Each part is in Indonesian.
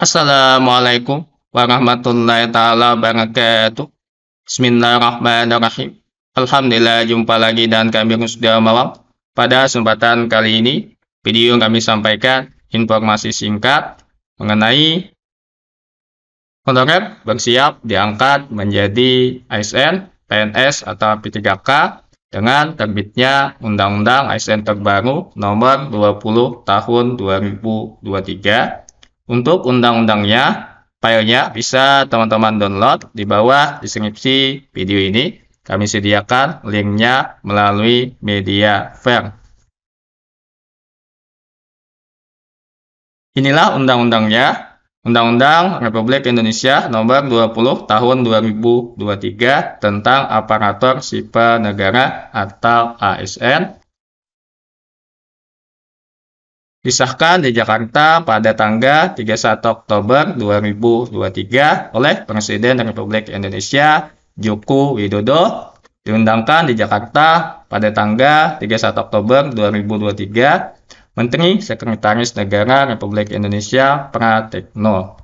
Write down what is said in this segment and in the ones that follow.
Assalamualaikum warahmatullahi taala wabarakatuh. Bismillahirrahmanirrahim. Alhamdulillah jumpa lagi dan kami sudah malam. Pada kesempatan kali ini, video kami sampaikan informasi singkat mengenai honorer bersiap diangkat menjadi ASN, PNS atau P3K dengan terbitnya Undang-Undang ASN terbaru nomor 20 tahun 2023 untuk undang-undangnya, filenya bisa teman-teman download di bawah deskripsi video ini. Kami sediakan linknya melalui media file. Inilah undang-undangnya, Undang-Undang Republik Indonesia Nomor 20 Tahun 2023 tentang Aparatur Sipil Negara atau ASN disahkan di Jakarta pada tanggal 31 Oktober 2023 oleh Presiden Republik Indonesia Joko Widodo diundangkan di Jakarta pada tanggal 31 Oktober 2023 Menteri Sekretaris Negara Republik Indonesia Pratikno.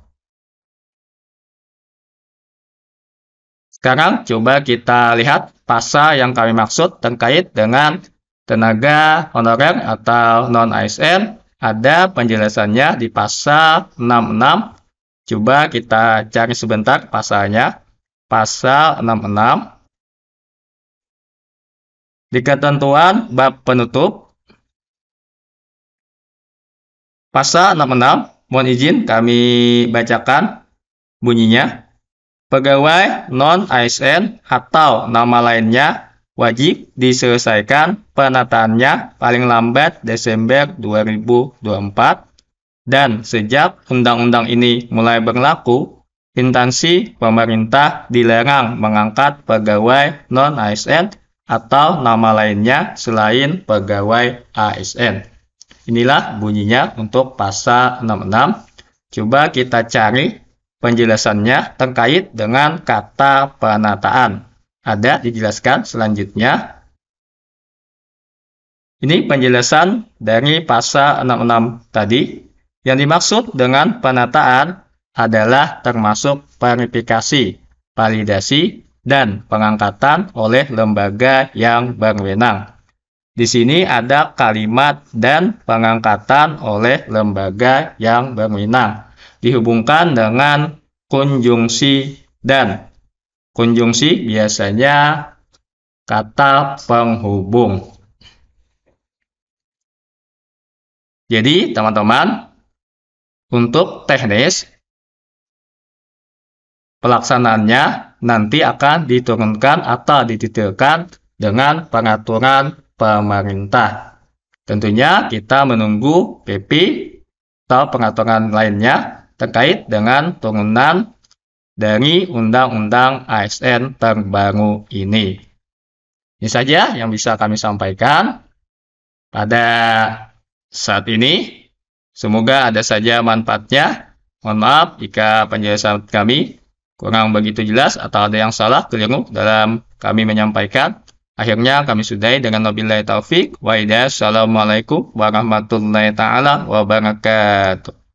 Sekarang coba kita lihat pasal yang kami maksud terkait dengan tenaga honorer atau non ASN ada penjelasannya di pasal 66. Coba kita cari sebentar pasalnya. Pasal 66. Di ketentuan bab penutup pasal 66, mohon izin kami bacakan bunyinya. Pegawai non ASN atau nama lainnya wajib diselesaikan penataannya paling lambat Desember 2024 dan sejak undang-undang ini mulai berlaku, instansi pemerintah dilarang mengangkat pegawai non-ASN atau nama lainnya selain pegawai ASN. Inilah bunyinya untuk pasal 66. Coba kita cari penjelasannya terkait dengan kata penataan ada dijelaskan selanjutnya. Ini penjelasan dari pasal 66 tadi. Yang dimaksud dengan penataan adalah termasuk verifikasi, validasi, dan pengangkatan oleh lembaga yang berwenang. Di sini ada kalimat dan pengangkatan oleh lembaga yang berwenang dihubungkan dengan konjungsi dan Konjungsi biasanya kata penghubung. Jadi, teman-teman, untuk teknis pelaksanaannya nanti akan diturunkan atau dititilkan dengan pengaturan pemerintah. Tentunya kita menunggu PP atau pengaturan lainnya terkait dengan turunan dari Undang-Undang ASN terbaru ini. Ini saja yang bisa kami sampaikan pada saat ini. Semoga ada saja manfaatnya. Mohon maaf jika penjelasan kami kurang begitu jelas atau ada yang salah keliru dalam kami menyampaikan. Akhirnya kami sudahi dengan wabillahi taufik Wa'idah. Assalamualaikum warahmatullahi taala wabarakatuh.